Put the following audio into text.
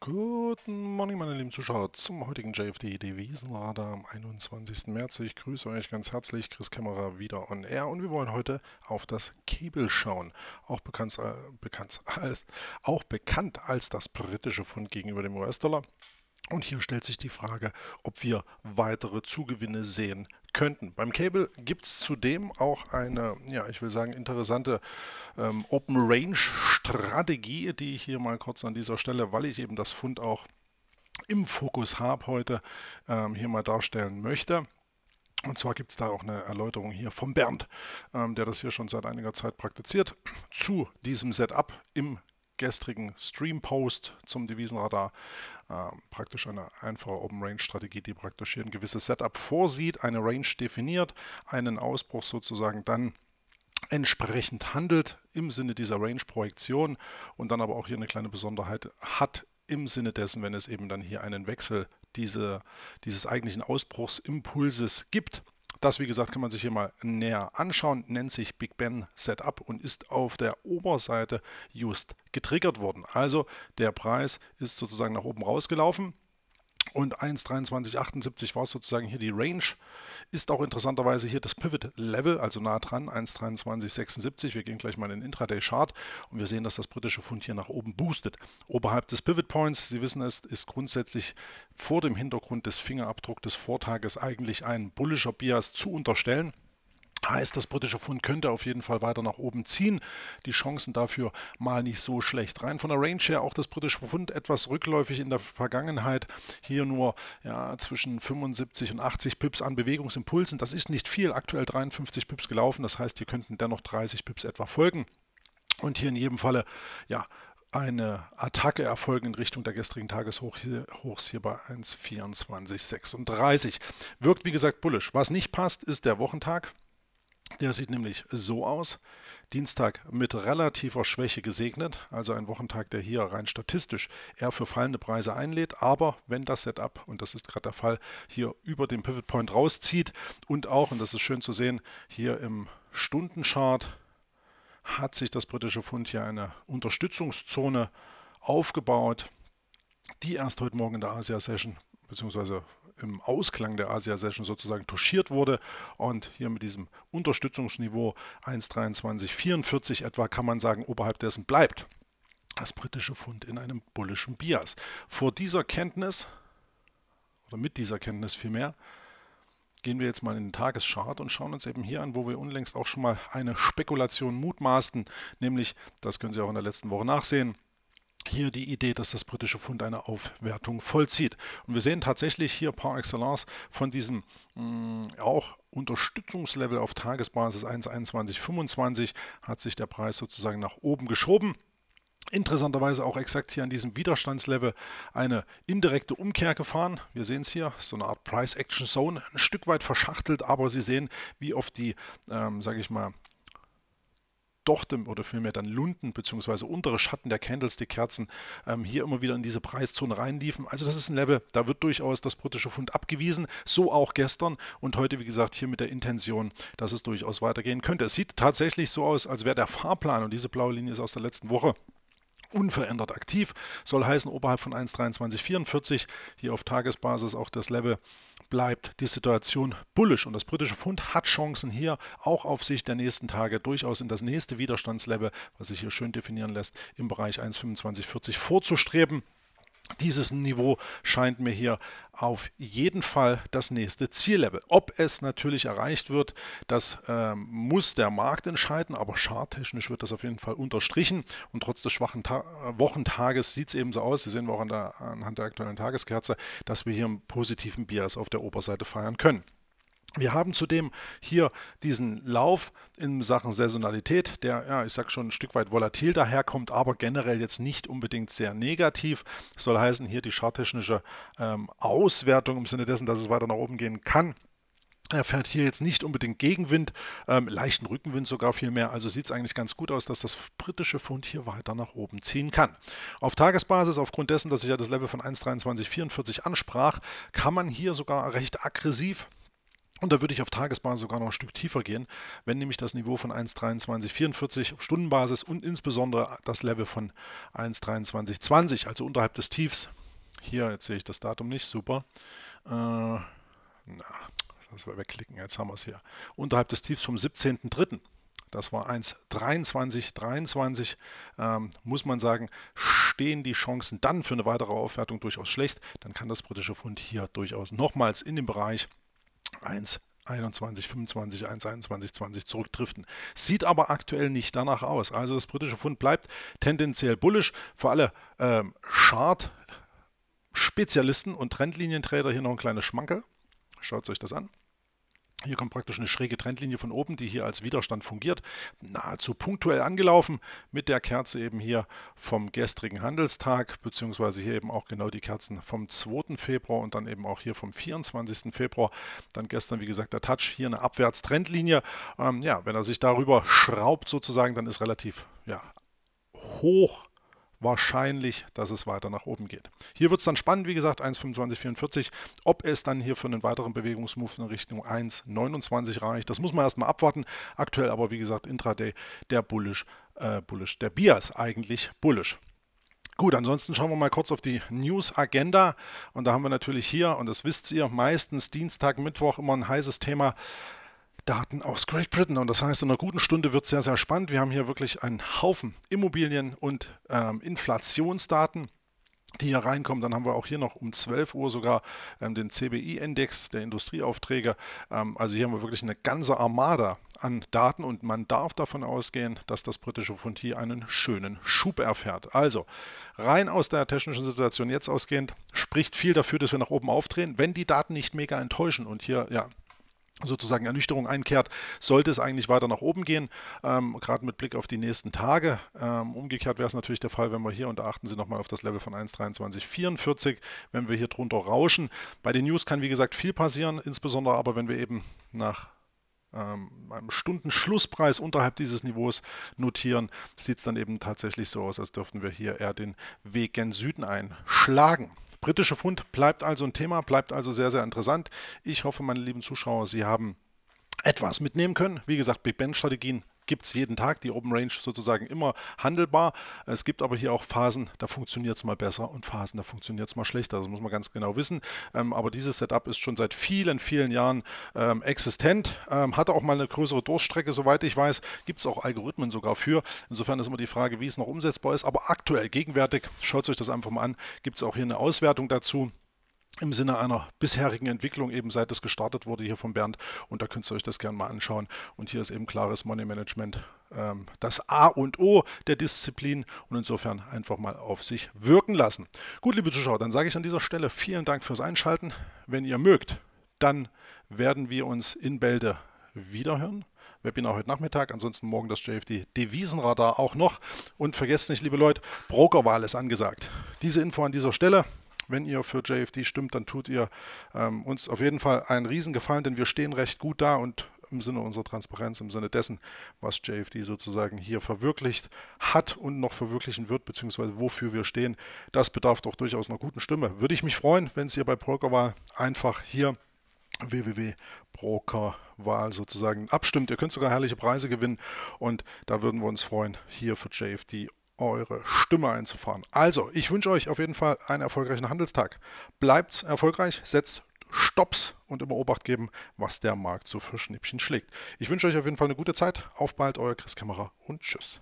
Guten Morgen, meine lieben Zuschauer, zum heutigen JFD Devisenradar am 21. März. Ich grüße euch ganz herzlich, Chris Kämmerer wieder on air und wir wollen heute auf das Kebel schauen, auch bekannt, äh, bekannt, als, auch bekannt als das britische Pfund gegenüber dem US-Dollar. Und hier stellt sich die Frage, ob wir weitere Zugewinne sehen könnten. Beim Cable gibt es zudem auch eine, ja, ich will sagen, interessante ähm, Open Range Strategie, die ich hier mal kurz an dieser Stelle, weil ich eben das Fund auch im Fokus habe heute, ähm, hier mal darstellen möchte. Und zwar gibt es da auch eine Erläuterung hier vom Bernd, ähm, der das hier schon seit einiger Zeit praktiziert, zu diesem Setup im gestrigen Stream-Post zum Devisenradar. Ähm, praktisch eine einfache Open-Range-Strategie, die praktisch hier ein gewisses Setup vorsieht, eine Range definiert, einen Ausbruch sozusagen dann entsprechend handelt im Sinne dieser Range-Projektion und dann aber auch hier eine kleine Besonderheit hat im Sinne dessen, wenn es eben dann hier einen Wechsel diese, dieses eigentlichen Ausbruchsimpulses gibt. Das, wie gesagt, kann man sich hier mal näher anschauen, nennt sich Big Ben Setup und ist auf der Oberseite just getriggert worden. Also der Preis ist sozusagen nach oben rausgelaufen und 1,2378 war sozusagen hier die Range ist auch interessanterweise hier das Pivot Level, also nah dran, 1,2376. Wir gehen gleich mal in den Intraday-Chart und wir sehen, dass das britische Pfund hier nach oben boostet. Oberhalb des Pivot Points, Sie wissen es, ist grundsätzlich vor dem Hintergrund des Fingerabdrucks des Vortages eigentlich ein bullischer Bias zu unterstellen. Heißt, das britische Pfund könnte auf jeden Fall weiter nach oben ziehen. Die Chancen dafür mal nicht so schlecht. Rein von der Range her auch das britische Pfund etwas rückläufig in der Vergangenheit. Hier nur ja, zwischen 75 und 80 Pips an Bewegungsimpulsen. Das ist nicht viel. Aktuell 53 Pips gelaufen. Das heißt, hier könnten dennoch 30 Pips etwa folgen. Und hier in jedem Falle, ja, eine Attacke erfolgen in Richtung der gestrigen Tageshochs hier, hier bei 1,2436. Wirkt wie gesagt bullisch. Was nicht passt, ist der Wochentag. Der sieht nämlich so aus. Dienstag mit relativer Schwäche gesegnet, also ein Wochentag, der hier rein statistisch eher für fallende Preise einlädt. Aber wenn das Setup, und das ist gerade der Fall, hier über den Pivot Point rauszieht und auch, und das ist schön zu sehen, hier im Stundenchart hat sich das britische Pfund hier eine Unterstützungszone aufgebaut, die erst heute Morgen in der Asia-Session beziehungsweise im Ausklang der Asia-Session sozusagen touchiert wurde. Und hier mit diesem Unterstützungsniveau 1,2344 etwa kann man sagen, oberhalb dessen bleibt das britische Pfund in einem bullischen Bias. Vor dieser Kenntnis, oder mit dieser Kenntnis vielmehr, gehen wir jetzt mal in den Tageschart und schauen uns eben hier an, wo wir unlängst auch schon mal eine Spekulation mutmaßten, nämlich, das können Sie auch in der letzten Woche nachsehen, hier die Idee, dass das britische Pfund eine Aufwertung vollzieht. Und wir sehen tatsächlich hier par excellence von diesem mh, mm, auch Unterstützungslevel auf Tagesbasis 1,2125 hat sich der Preis sozusagen nach oben geschoben. Interessanterweise auch exakt hier an diesem Widerstandslevel eine indirekte Umkehr gefahren. Wir sehen es hier, so eine Art Price Action Zone, ein Stück weit verschachtelt, aber Sie sehen, wie oft die, ähm, sage ich mal, Dochtem oder vielmehr dann Lunden bzw. untere Schatten der Candlestick-Kerzen ähm, hier immer wieder in diese Preiszone reinliefen. Also das ist ein Level, da wird durchaus das britische Pfund abgewiesen, so auch gestern und heute, wie gesagt, hier mit der Intention, dass es durchaus weitergehen könnte. Es sieht tatsächlich so aus, als wäre der Fahrplan und diese blaue Linie ist aus der letzten Woche unverändert aktiv. Soll heißen, oberhalb von 1,2344 hier auf Tagesbasis auch das Level bleibt die Situation bullisch und das britische Pfund hat Chancen hier auch auf sich der nächsten Tage durchaus in das nächste Widerstandslevel, was sich hier schön definieren lässt, im Bereich 1,2540 vorzustreben dieses Niveau scheint mir hier auf jeden Fall das nächste Ziellevel. Ob es natürlich erreicht wird, das ähm, muss der Markt entscheiden, aber charttechnisch wird das auf jeden Fall unterstrichen und trotz des schwachen Ta Wochentages sieht es eben so aus, das sehen wir auch an der, anhand der aktuellen Tageskerze, dass wir hier einen positiven Bias auf der Oberseite feiern können. Wir haben zudem hier diesen Lauf in Sachen Saisonalität, der, ja, ich sag schon, ein Stück weit volatil daherkommt, aber generell jetzt nicht unbedingt sehr negativ. Das soll heißen, hier die charttechnische ähm, Auswertung im Sinne dessen, dass es weiter nach oben gehen kann, er fährt hier jetzt nicht unbedingt Gegenwind, ähm, leichten Rückenwind sogar viel mehr. Also sieht es eigentlich ganz gut aus, dass das britische Pfund hier weiter nach oben ziehen kann. Auf Tagesbasis, aufgrund dessen, dass ich ja das Level von 1,2344 ansprach, kann man hier sogar recht aggressiv und da würde ich auf Tagesbasis sogar noch ein Stück tiefer gehen, wenn nämlich das Niveau von 1,2344 auf Stundenbasis und insbesondere das Level von 1,2320, also unterhalb des Tiefs, hier, jetzt sehe ich das Datum nicht, super, äh, na, das wir wegklicken, jetzt haben wir es hier, unterhalb des Tiefs vom 17.03., das war 1,2323, ähm, muss man sagen, stehen die Chancen dann für eine weitere Aufwertung durchaus schlecht, dann kann das britische Fund hier durchaus nochmals in den Bereich 1, 21, 25, 1, 21, 20 zurückdriften. Sieht aber aktuell nicht danach aus. Also das britische Pfund bleibt tendenziell bullisch. Für alle ähm, Chart-Spezialisten und Trendlinienträder hier noch ein kleines Schmankerl. Schaut euch das an. Hier kommt praktisch eine schräge Trendlinie von oben, die hier als Widerstand fungiert, nahezu punktuell angelaufen mit der Kerze eben hier vom gestrigen Handelstag, beziehungsweise hier eben auch genau die Kerzen vom 2. Februar und dann eben auch hier vom 24. Februar. Dann gestern, wie gesagt, der Touch, hier eine Abwärtstrendlinie. Ähm, ja, wenn er sich darüber schraubt sozusagen, dann ist relativ ja, hoch wahrscheinlich, dass es weiter nach oben geht. Hier wird es dann spannend, wie gesagt, 1,2544, ob es dann hier für einen weiteren Bewegungsmove in Richtung 1,29 reicht. Das muss man erstmal abwarten. Aktuell aber, wie gesagt, intraday der bullish, äh, bullish, der Bias eigentlich bullish. Gut, ansonsten schauen wir mal kurz auf die News-Agenda. Und da haben wir natürlich hier, und das wisst ihr, meistens Dienstag, Mittwoch immer ein heißes Thema Daten aus Great Britain. Und das heißt, in einer guten Stunde wird es sehr, sehr spannend. Wir haben hier wirklich einen Haufen Immobilien- und ähm, Inflationsdaten die hier reinkommen. Dann haben wir auch hier noch um 12 Uhr sogar ähm, den CBI-Index der Industrieaufträge. Ähm, also hier haben wir wirklich eine ganze Armada an Daten und man darf davon ausgehen, dass das britische Fund hier einen schönen Schub erfährt. Also rein aus der technischen Situation jetzt ausgehend spricht viel dafür, dass wir nach oben aufdrehen, wenn die Daten nicht mega enttäuschen. Und hier ja, sozusagen Ernüchterung einkehrt, sollte es eigentlich weiter nach oben gehen, ähm, gerade mit Blick auf die nächsten Tage. Ähm, umgekehrt wäre es natürlich der Fall, wenn wir hier, und da achten Sie nochmal auf das Level von 1,2344, wenn wir hier drunter rauschen. Bei den News kann wie gesagt viel passieren, insbesondere aber, wenn wir eben nach ähm, einem Stundenschlusspreis unterhalb dieses Niveaus notieren, sieht es dann eben tatsächlich so aus, als dürften wir hier eher den Weg gen Süden einschlagen. Britische Fund bleibt also ein Thema, bleibt also sehr, sehr interessant. Ich hoffe, meine lieben Zuschauer, Sie haben etwas mitnehmen können. Wie gesagt, Big Ben-Strategien gibt es jeden Tag, die Open Range sozusagen immer handelbar. Es gibt aber hier auch Phasen, da funktioniert es mal besser und Phasen, da funktioniert es mal schlechter. Das muss man ganz genau wissen. Ähm, aber dieses Setup ist schon seit vielen, vielen Jahren ähm, existent. Ähm, hatte auch mal eine größere Durststrecke, soweit ich weiß. Gibt es auch Algorithmen sogar für. Insofern ist immer die Frage, wie es noch umsetzbar ist. Aber aktuell, gegenwärtig, schaut euch das einfach mal an, gibt es auch hier eine Auswertung dazu im Sinne einer bisherigen Entwicklung, eben seit es gestartet wurde hier von Bernd. Und da könnt ihr euch das gerne mal anschauen. Und hier ist eben klares Money Management ähm, das A und O der Disziplin und insofern einfach mal auf sich wirken lassen. Gut, liebe Zuschauer, dann sage ich an dieser Stelle vielen Dank fürs Einschalten. Wenn ihr mögt, dann werden wir uns in Bälde wiederhören. Webinar heute Nachmittag, ansonsten morgen das JFD Devisenradar auch noch. Und vergesst nicht, liebe Leute, Brokerwahl ist angesagt. Diese Info an dieser Stelle wenn ihr für JFD stimmt, dann tut ihr ähm, uns auf jeden Fall einen Riesengefallen, denn wir stehen recht gut da und im Sinne unserer Transparenz, im Sinne dessen, was JFD sozusagen hier verwirklicht hat und noch verwirklichen wird, beziehungsweise wofür wir stehen. Das bedarf doch durchaus einer guten Stimme. Würde ich mich freuen, wenn es ihr bei Polkerwahl einfach hier www.brokerwahl sozusagen abstimmt. Ihr könnt sogar herrliche Preise gewinnen und da würden wir uns freuen, hier für JFD eure Stimme einzufahren. Also, ich wünsche euch auf jeden Fall einen erfolgreichen Handelstag. Bleibt erfolgreich, setzt Stops und immer Obacht geben, was der Markt so für Schnippchen schlägt. Ich wünsche euch auf jeden Fall eine gute Zeit. Auf bald, euer Chris Kämmerer und tschüss.